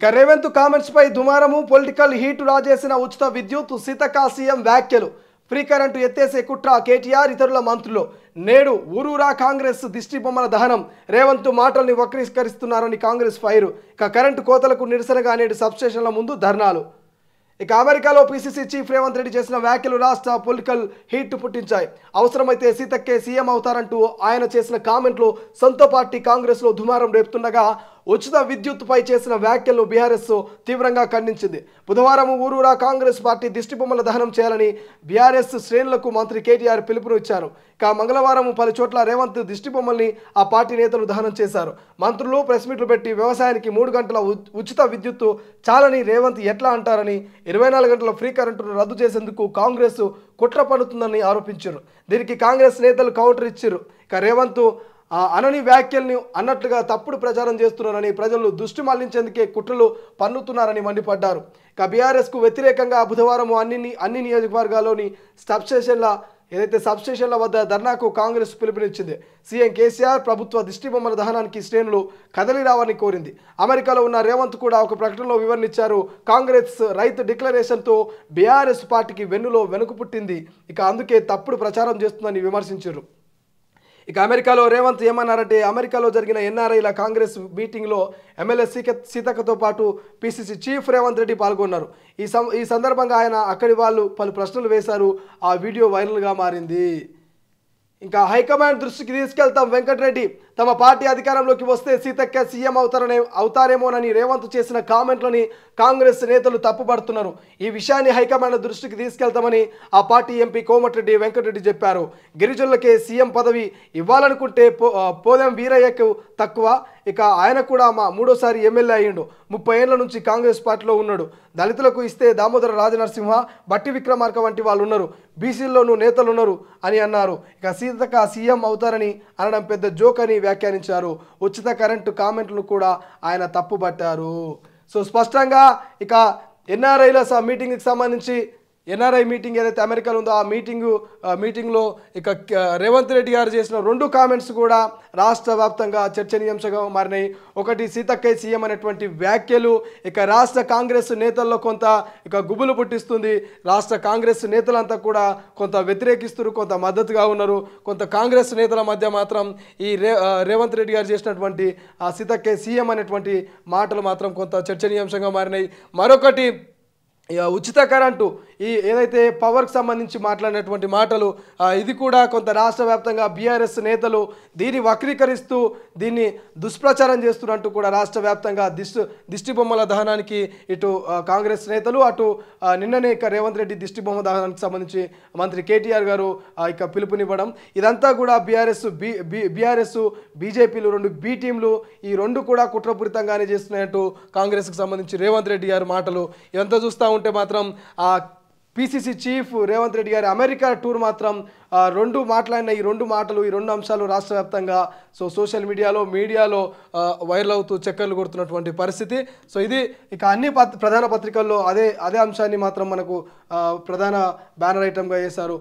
ఇక రేవంత్ కామెంట్స్ పై దుమారము పొలిటికల్ హీటు రాజేసిన ఉచిత విద్యుత్ సీతకా సీఎం వ్యాఖ్యలు ఫ్రీ కరెంటు ఎత్తేసే కుట్ర కేటీఆర్ ఇతరుల మంత్రులు నేడు ఊరూరా కాంగ్రెస్ దిష్టిబొమ్మల దహనం రేవంత్ మాటల్ని వక్రీకరిస్తున్నారని కాంగ్రెస్ ఫైరు ఇక కరెంటు కోతలకు నిరసనగా నేడు సబ్స్టేషన్ల ముందు ధర్నాలు ఇక అమెరికాలో పీసీసీ చీఫ్ రేవంత్ రెడ్డి చేసిన వ్యాఖ్యలు రాష్ట్ర పొలిటికల్ హీట్ పుట్టించాయి అవసరమైతే సీతక్కే సీఎం అవుతారంటూ ఆయన చేసిన కామెంట్లు సొంత పార్టీ కాంగ్రెస్లో దుమారం రేపుతుండగా ఉచిత విద్యుత్పై చేసిన వ్యాఖ్యలను బీఆర్ఎస్ తీవ్రంగా ఖండించింది బుధవారం ఊరూరా కాంగ్రెస్ పార్టీ బొమ్మల దహనం చేయాలని బీఆర్ఎస్ శ్రేణులకు మంత్రి కేటీఆర్ పిలుపును ఇచ్చారు కా మంగళవారం పలు చోట్ల రేవంత్ దిష్టిబొమ్మల్ని ఆ పార్టీ నేతలు దహనం చేశారు మంత్రులు ప్రెస్ మీట్లు పెట్టి వ్యవసాయానికి మూడు గంటల ఉచిత విద్యుత్తు చాలని రేవంత్ ఎట్లా అంటారని ఇరవై నాలుగు గంటల ఫ్రీ కరెంటును రద్దు చేసేందుకు కాంగ్రెస్ కుట్ర పడుతుందని ఆరోపించారు దీనికి కాంగ్రెస్ నేతలు కౌంటర్ ఇచ్చారు ఇక రేవంత్ ఆ అనని వ్యాఖ్యల్ని అన్నట్లుగా తప్పుడు ప్రచారం చేస్తున్నారని ప్రజలు దృష్టి మళ్లించేందుకే కుట్రలు పన్నుతున్నారని మండిపడ్డారు ఇక బీఆర్ఎస్కు వ్యతిరేకంగా బుధవారం అన్ని అన్ని నియోజకవర్గాల్లోని సబ్ స్టేషన్ల ఏదైతే సబ్ స్టేషన్ల వద్ద ధర్నాకు కాంగ్రెస్ పిలుపునిచ్చింది సీఎం కేసీఆర్ ప్రభుత్వ దిష్టిబొమ్మల దహనానికి శ్రేణులు కదలి రావాలని కోరింది అమెరికాలో ఉన్న రేవంత్ కూడా ఒక ప్రకటనలో వివరణిచ్చారు కాంగ్రెస్ రైతు డిక్లరేషన్తో బీఆర్ఎస్ పార్టీకి వెన్నులో వెనుక పుట్టింది ఇక అందుకే తప్పుడు ప్రచారం చేస్తుందని విమర్శించారు ఇక అమెరికాలో రేవంత్ ఏమన్నారంటే అమెరికాలో జరిగిన ఎన్ఆర్ఐల కాంగ్రెస్ మీటింగ్లో ఎమ్మెల్యే సీక సీతక్కతో పాటు పిసిసి చీఫ్ రేవంత్ రెడ్డి పాల్గొన్నారు ఈ సం ఈ సందర్భంగా ఆయన అక్కడి వాళ్ళు పలు ప్రశ్నలు వేశారు ఆ వీడియో వైరల్గా మారింది ఇంకా హైకమాండ్ దృష్టికి తీసుకెళ్తాం వెంకటరెడ్డి తమ పార్టీ అధికారంలోకి వస్తే సీతక్క సీఎం అవుతారనే అవుతారేమోనని రేవంత్ చేసిన కామెంట్లని కాంగ్రెస్ నేతలు తప్పుపడుతున్నారు ఈ విషయాన్ని హైకమాండ్ దృష్టికి తీసుకెళ్తామని ఆ పార్టీ ఎంపీ కోమటిరెడ్డి వెంకటరెడ్డి చెప్పారు గిరిజనులకే సీఎం పదవి ఇవ్వాలనుకుంటే పోదెం వీరయ్యకు తక్కువ ఇక ఆయన కూడా మా మూడోసారి ఎమ్మెల్యే అయ్యిండు ముప్పై ఏళ్ల నుంచి కాంగ్రెస్ పార్టీలో ఉన్నాడు దళితులకు ఇస్తే దామోదర రాజనరసింహ బట్టి విక్రమార్క వంటి వాళ్ళు ఉన్నారు బీసీల్లోనూ నేతలు ఉన్నారు అని అన్నారు ఇక సీతక సీఎం అవుతారని అనడం పెద్ద జోక్ అని వ్యాఖ్యానించారు ఉచిత కరెంటు కామెంట్లు కూడా ఆయన తప్పుబట్టారు సో స్పష్టంగా ఇక ఎన్ఆర్ఐల మీటింగ్కి సంబంధించి ఎన్ఆర్ఐ మీటింగ్ ఏదైతే అమెరికాలో ఉందో ఆ మీటింగ్ మీటింగ్లో ఇక రేవంత్ రెడ్డి గారు చేసిన రెండు కామెంట్స్ కూడా రాష్ట్ర వ్యాప్తంగా చర్చనీయాంశంగా మారినాయి ఒకటి సీతక్కై సీఎం అనేటువంటి వ్యాఖ్యలు ఇక రాష్ట్ర కాంగ్రెస్ నేతల్లో కొంత ఇక గుబులు పుట్టిస్తుంది రాష్ట్ర కాంగ్రెస్ నేతలంతా కూడా కొంత వ్యతిరేకిస్తున్నారు కొంత మద్దతుగా ఉన్నారు కొంత కాంగ్రెస్ నేతల మధ్య మాత్రం ఈ రేవంత్ రెడ్డి గారు చేసినటువంటి ఆ సీతక్కై సీఎం అనేటువంటి మాటలు మాత్రం కొంత చర్చనీయాంశంగా మారినాయి మరొకటి ఉచిత కరెంటు ఈ ఏదైతే పవర్కి సంబంధించి మాట్లాడినటువంటి మాటలు ఇది కూడా కొంత రాష్ట్ర వ్యాప్తంగా బీఆర్ఎస్ నేతలు దీన్ని వక్రీకరిస్తూ దీన్ని దుష్ప్రచారం చేస్తున్నట్టు కూడా రాష్ట్ర వ్యాప్తంగా దిష్టి దిష్టిబొమ్మల దహనానికి ఇటు కాంగ్రెస్ నేతలు అటు నిన్ననే ఇక రేవంత్ రెడ్డి దిష్టిబొమ్మ దహనానికి సంబంధించి మంత్రి కేటీఆర్ గారు ఇక పిలుపునివ్వడం ఇదంతా కూడా బీఆర్ఎస్ బీ బీఆర్ఎస్ బీజేపీలు రెండు బీ టీంలు ఈ రెండు కూడా కుట్రపూరితంగానే చేస్తున్నాయంటూ కాంగ్రెస్కి సంబంధించి రేవంత్ రెడ్డి గారు మాటలు ఇదంతా చూస్తూ ఉంటే మాత్రం పిసిసి చీఫ్ రేవంత్ రెడ్డి గారి అమెరికా టూర్ మాత్రం రెండు మాట్లాడిన ఈ రెండు మాటలు ఈ రెండు అంశాలు రాష్ట్ర వ్యాప్తంగా సో సోషల్ మీడియాలో మీడియాలో వైరల్ అవుతూ చక్కర్లు కొడుతున్నటువంటి పరిస్థితి సో ఇది ఇక అన్ని ప్రధాన పత్రికల్లో అదే అదే అంశాన్ని మాత్రం మనకు ప్రధాన బ్యానర్ ఐటమ్గా వేశారు